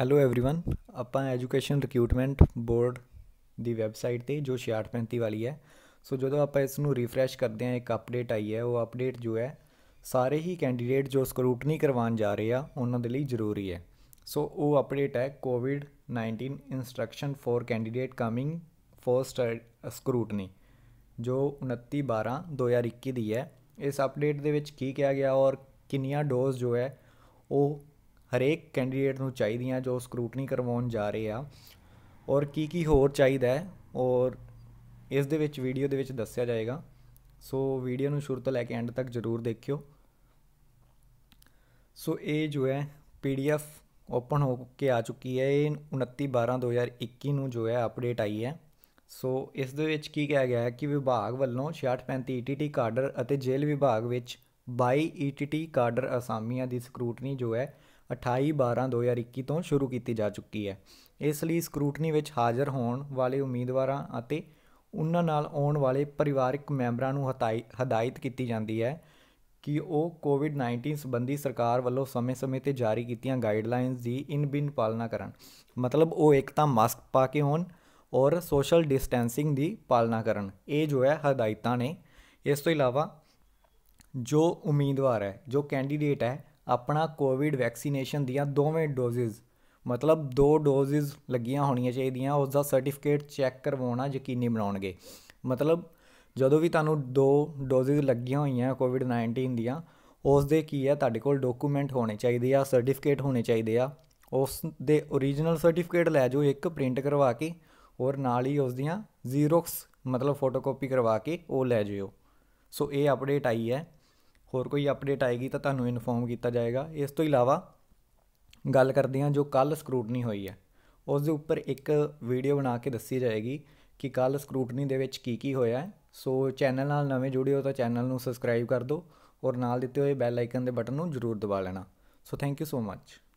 hello everyone ਆਪਾਂ education recruitment board ਦੀ website ਤੇ ਜੋ 6835 ਵਾਲੀ ਹੈ ਸੋ ਜਦੋਂ ਆਪਾਂ ਇਸ ਨੂੰ ਰੀਫਰੈਸ਼ ਕਰਦੇ ਹਾਂ ਇੱਕ ਅਪਡੇਟ ਆਈ ਹੈ ਉਹ ਅਪਡੇਟ ਜੋ ਹੈ ਸਾਰੇ ਹੀ ਕੈਂਡੀਡੇਟ ਜੋ ਸਕਰੂਟਨੀ ਕਰਵਾਉਣ ਜਾ ਰਹੇ ਆ ਉਹਨਾਂ ਦੇ ਲਈ ਜ਼ਰੂਰੀ ਹੈ ਸੋ ਉਹ ਅਪਡੇਟ ਹੈ Covid 19 instruction for candidate coming for scrutiny ਜੋ 29 12 2021 ਦੀ ਹੈ ਇਸ ਅਪਡੇਟ ਦੇ ਵਿੱਚ ਕੀ ਕਿਹਾ ਗਿਆ ਔਰ ਕਿੰਨੀਆਂ ਡੋਜ਼ ਜੋ ਹੈ ਉਹ ਹਰੇਕ ਕੈਂਡੀਡੇਟ ਨੂੰ ਚਾਹੀਦੀਆਂ ਜੋ ਸਕਰੂਟਨੀ ਕਰਵਾਉਣ ਜਾ ਰਹੇ ਆ ਔਰ ਕੀ ਕੀ ਹੋਰ ਚਾਹੀਦਾ ਹੈ ਔਰ ਇਸ ਦੇ ਵਿੱਚ ਵੀਡੀਓ ਦੇ ਵਿੱਚ ਦੱਸਿਆ ਜਾਏਗਾ ਸੋ ਵੀਡੀਓ ਨੂੰ ਸ਼ੁਰੂ ਤੋਂ ਲੈ ਕੇ ਐਂਡ ਤੱਕ ਜ਼ਰੂਰ ਦੇਖਿਓ ਸੋ ਇਹ ਜੋ ਹੈ ਪੀਡੀਐਫ ਓਪਨ ਹੋ ਕੇ ਆ ਚੁੱਕੀ ਹੈ ਇਹ 29/12/2021 ਨੂੰ ਜੋ ਹੈ ਅਪਡੇਟ ਆਈ ਹੈ ਸੋ ਇਸ ਦੇ ਵਿੱਚ ਕੀ ਕਿਹਾ ਗਿਆ ਹੈ ਕਿ ਵਿਭਾਗ ਵੱਲੋਂ 6635 ਈਟੀਟੀ ਕਾਡਰ ਅਤੇ ਜੇਲ੍ਹ ਵਿਭਾਗ ਵਿੱਚ 22 ਈਟੀਟੀ ਕਾਡਰ ਅਸਾਮੀਆਂ ਦੀ ਸਕਰੂਟਨੀ ਜੋ ਹੈ 28/12/2021 ਤੋਂ ਸ਼ੁਰੂ ਕੀਤੀ ਜਾ ਚੁੱਕੀ ਹੈ ਇਸ ਲਈ ਸਕਰੂਟਨੀ ਵਿੱਚ ਹਾਜ਼ਰ ਹੋਣ ਵਾਲੇ ਉਮੀਦਵਾਰਾਂ ਅਤੇ ਉਹਨਾਂ ਨਾਲ ਆਉਣ ਵਾਲੇ ਪਰਿਵਾਰਕ ਮੈਂਬਰਾਂ ਨੂੰ ਹਦਾਇਤ ਕੀਤੀ ਜਾਂਦੀ ਹੈ ਕਿ ਉਹ ਕੋਵਿਡ-19 ਸੰਬੰਧੀ ਸਰਕਾਰ ਵੱਲੋਂ ਸਮੇਂ-ਸਮੇਂ ਤੇ ਜਾਰੀ ਕੀਤੀਆਂ ਗਾਈਡਲਾਈਨਸ ਦੀ ਇਨ-ਬਿਨ ਪਾਲਣਾ ਕਰਨ ਮਤਲਬ ਉਹ ਇੱਕ ਤਾਂ ਮਾਸਕ ਪਾ ਕੇ ਹੋਣ ਔਰ ਸੋਸ਼ਲ ਡਿਸਟੈਂਸਿੰਗ ਦੀ ਪਾਲਣਾ ਕਰਨ ਇਹ ਜੋ ਹੈ ਹਦਾਇਤਾਂ ਨੇ ਇਸ ਤੋਂ ਇਲਾਵਾ ਜੋ ਉਮੀਦਵਾਰ ਹੈ ਜੋ ਕੈਂਡੀਡੇਟ ਹੈ ਆਪਣਾ ਕੋਵਿਡ ਵੈਕਸੀਨੇਸ਼ਨ ਦੀਆਂ ਦੋਵੇਂ ਡੋਜ਼ਸ ਮਤਲਬ ਦੋ ਡੋਜ਼ਸ ਲੱਗੀਆਂ ਹੋਣੀਆਂ ਚਾਹੀਦੀਆਂ ਉਸ ਦਾ ਸਰਟੀਫਿਕੇਟ ਚੈੱਕ ਕਰਵਾਉਣਾ ਯਕੀਨੀ ਬਣਾਉਣਗੇ ਮਤਲਬ ਜਦੋਂ ਵੀ ਤੁਹਾਨੂੰ ਦੋ ਡੋਜ਼ਸ ਲੱਗੀਆਂ ਹੋਈਆਂ ਕੋਵਿਡ-19 ਦੀਆਂ ਉਸ ਦੇ ਕੀ ਹੈ ਤੁਹਾਡੇ ਕੋਲ ਡਾਕੂਮੈਂਟ ਹੋਣੇ ਚਾਹੀਦੇ ਆ ਸਰਟੀਫਿਕੇਟ ਹੋਣੇ ਚਾਹੀਦੇ ਆ ਉਸ ਦੇ origignal ਸਰਟੀਫਿਕੇਟ ਲੈ ਜਾਓ ਇੱਕ ਪ੍ਰਿੰਟ ਕਰਵਾ ਕੇ ਔਰ ਨਾਲ ਹੀ ਉਸ ਦੀਆਂ ਜ਼ੀਰੋਕਸ ਮਤਲਬ ਫੋਟੋਕਾਪੀ ਕਰਵਾ ਕੇ ਉਹ ਲੈ ਜਿਓ ਸੋ ਇਹ ਅਪਡੇਟ ਆਈ ਹੈ ਹੋਰ ਕੋਈ ਅਪਡੇਟ ਆਏਗੀ ਤਾਂ ਤੁਹਾਨੂੰ ਇਨਫੋਰਮ ਕੀਤਾ ਜਾਏਗਾ ਇਸ ਤੋਂ ਇਲਾਵਾ ਗੱਲ ਕਰਦੇ ਹਾਂ ਜੋ ਕੱਲ ਸਕਰੂਟਨੀ ਹੋਈ ਹੈ ਉਸ ਦੇ ਉੱਪਰ ਇੱਕ ਵੀਡੀਓ ਬਣਾ ਕੇ ਦੱਸੀ ਜਾਏਗੀ ਕਿ ਕੱਲ ਸਕਰੂਟਨੀ ਦੇ ਵਿੱਚ ਕੀ ਕੀ ਹੋਇਆ ਸੋ ਚੈਨਲ ਨਾਲ ਨਵੇਂ ਜੁੜੇ ਹੋ ਤਾਂ ਚੈਨਲ ਨੂੰ ਸਬਸਕ੍ਰਾਈਬ ਕਰ ਦਿਓ ਔਰ ਨਾਲ ਦਿੱਤੇ ਹੋਏ ਬੈਲ ਆਈਕਨ ਦੇ ਬਟਨ ਨੂੰ ਜ਼ਰੂਰ ਦਬਾ ਲੈਣਾ so thank you so much